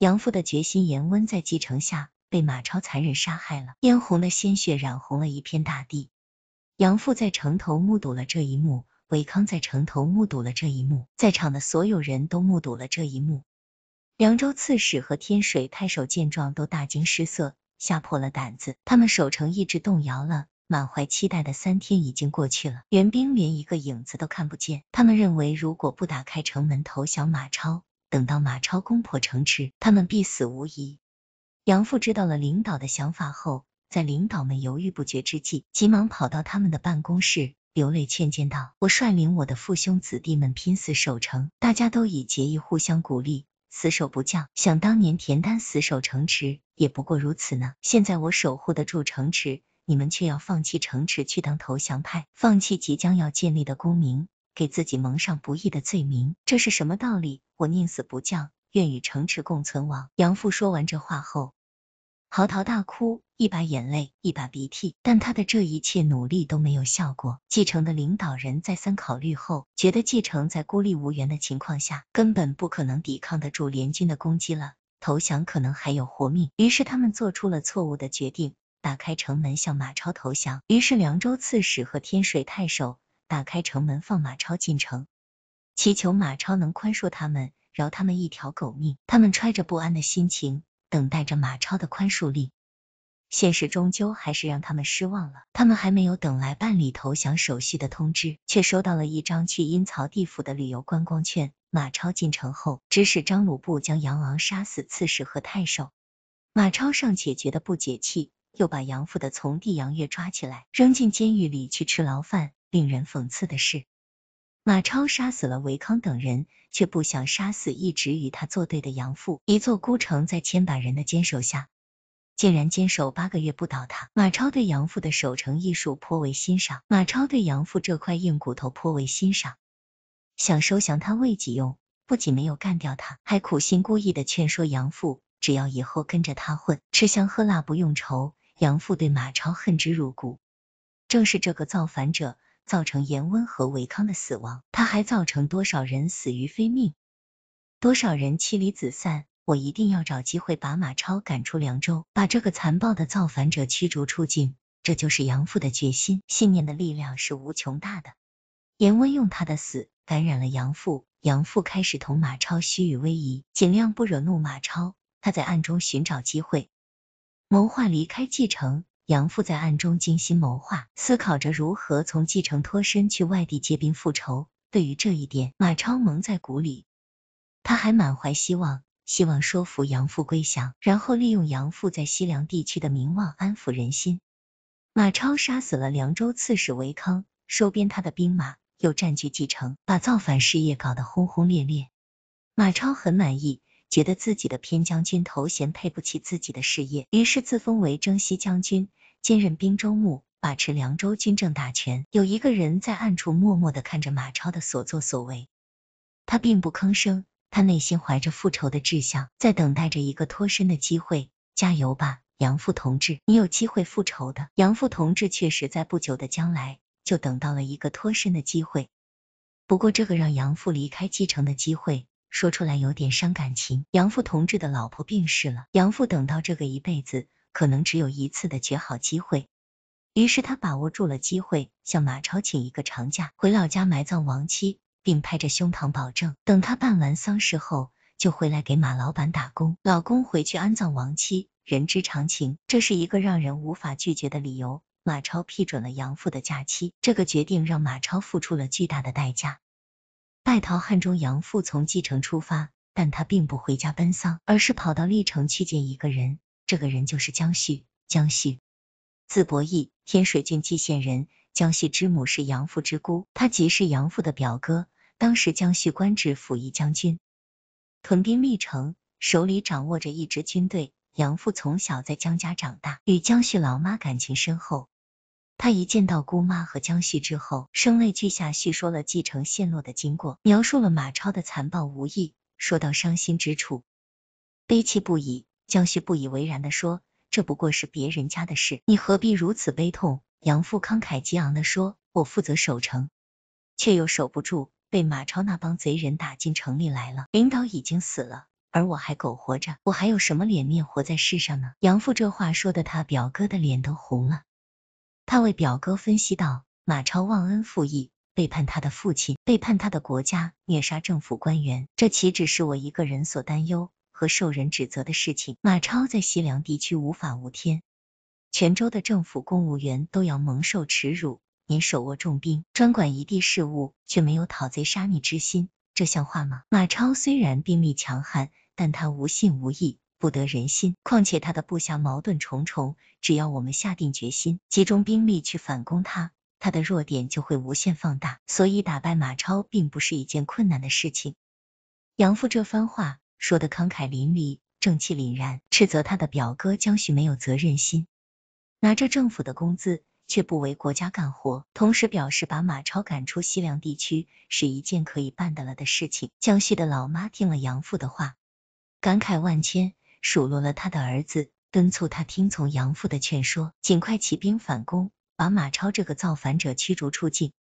杨父的决心，严温在继承下被马超残忍杀害了，嫣红的鲜血染红了一片大地。杨父在城头目睹了这一幕，韦康在城头目睹了这一幕，在场的所有人都目睹了这一幕。凉州刺史和天水太守见状都大惊失色，吓破了胆子，他们守城意志动摇了。满怀期待的三天已经过去了，援兵连一个影子都看不见，他们认为如果不打开城门投降马超。等到马超攻破城池，他们必死无疑。杨父知道了领导的想法后，在领导们犹豫不决之际，急忙跑到他们的办公室，流泪劝谏道：“我率领我的父兄子弟们拼死守城，大家都以结义互相鼓励，死守不降。想当年田丹死守城池，也不过如此呢。现在我守护得住城池，你们却要放弃城池去当投降派，放弃即将要建立的功名。”给自己蒙上不义的罪名，这是什么道理？我宁死不降，愿与城池共存亡。杨父说完这话后，嚎啕大哭，一把眼泪一把鼻涕，但他的这一切努力都没有效果。继承的领导人再三考虑后，觉得继承在孤立无援的情况下，根本不可能抵抗得住联军的攻击了，投降可能还有活命。于是他们做出了错误的决定，打开城门向马超投降。于是凉州刺史和天水太守。打开城门放马超进城，祈求马超能宽恕他们，饶他们一条狗命。他们揣着不安的心情，等待着马超的宽恕令。现实终究还是让他们失望了。他们还没有等来办理投降手续的通知，却收到了一张去阴曹地府的旅游观光券。马超进城后，指使张鲁部将杨昂杀死刺史和太守。马超尚且觉得不解气，又把杨父的从弟杨岳抓起来，扔进监狱里去吃牢饭。令人讽刺的是，马超杀死了韦康等人，却不想杀死一直与他作对的杨阜。一座孤城在千百人的坚守下，竟然坚守八个月不倒塌。马超对杨父的守城艺术颇为欣赏，马超对杨父这块硬骨头颇为欣赏，想收降他为己用，不仅没有干掉他，还苦心孤诣的劝说杨父，只要以后跟着他混，吃香喝辣不用愁。杨父对马超恨之入骨，正是这个造反者。造成严温和韦康的死亡，他还造成多少人死于非命，多少人妻离子散？我一定要找机会把马超赶出凉州，把这个残暴的造反者驱逐出境。这就是杨父的决心，信念的力量是无穷大的。严温用他的死感染了杨父，杨父开始同马超虚与委蛇，尽量不惹怒马超，他在暗中寻找机会，谋划离开继城。杨父在暗中精心谋划，思考着如何从继承脱身去外地接兵复仇。对于这一点，马超蒙在鼓里，他还满怀希望，希望说服杨父归降，然后利用杨父在西凉地区的名望安抚人心。马超杀死了凉州刺史韦康，收编他的兵马，又占据继承，把造反事业搞得轰轰烈烈。马超很满意。觉得自己的偏将军头衔配不起自己的事业，于是自封为征西将军，兼任滨州牧，把持凉州军政大权。有一个人在暗处默默的看着马超的所作所为，他并不吭声，他内心怀着复仇的志向，在等待着一个脱身的机会。加油吧，杨阜同志，你有机会复仇的。杨阜同志确实在不久的将来就等到了一个脱身的机会，不过这个让杨阜离开继承的机会。说出来有点伤感情，杨父同志的老婆病逝了，杨父等到这个一辈子可能只有一次的绝好机会，于是他把握住了机会，向马超请一个长假，回老家埋葬亡妻，并拍着胸膛保证，等他办完丧事后就回来给马老板打工。老公回去安葬亡妻，人之常情，这是一个让人无法拒绝的理由。马超批准了杨父的假期，这个决定让马超付出了巨大的代价。败逃汉中，杨父从蓟城出发，但他并不回家奔丧，而是跑到历城去见一个人。这个人就是江绪。江绪字伯翼，天水郡冀县人。江绪之母是杨父之姑，他即是杨父的表哥。当时江绪官职府仪将军，屯兵历城，手里掌握着一支军队。杨父从小在江家长大，与江绪老妈感情深厚。他一见到姑妈和江旭之后，声泪俱下，叙说了继承陷落的经过，描述了马超的残暴无义，说到伤心之处，悲戚不已。江旭不以为然的说：“这不过是别人家的事，你何必如此悲痛？”杨父慷慨激昂的说：“我负责守城，却又守不住，被马超那帮贼人打进城里来了。领导已经死了，而我还苟活着，我还有什么脸面活在世上呢？”杨父这话说的，他表哥的脸都红了。他为表哥分析道：“马超忘恩负义，背叛他的父亲，背叛他的国家，虐杀政府官员，这岂止是我一个人所担忧和受人指责的事情？马超在西凉地区无法无天，全州的政府公务员都要蒙受耻辱。您手握重兵，专管一地事务，却没有讨贼杀逆之心，这像话吗？马超虽然兵力强悍，但他无信无义。”不得人心，况且他的部下矛盾重重。只要我们下定决心，集中兵力去反攻他，他的弱点就会无限放大。所以打败马超并不是一件困难的事情。杨父这番话说的慷慨淋漓，正气凛然，斥责他的表哥江旭没有责任心，拿着政府的工资却不为国家干活，同时表示把马超赶出西凉地区是一件可以办得了的事情。江旭的老妈听了杨父的话，感慨万千。数落了他的儿子，敦促他听从杨父的劝说，尽快起兵反攻，把马超这个造反者驱逐出境。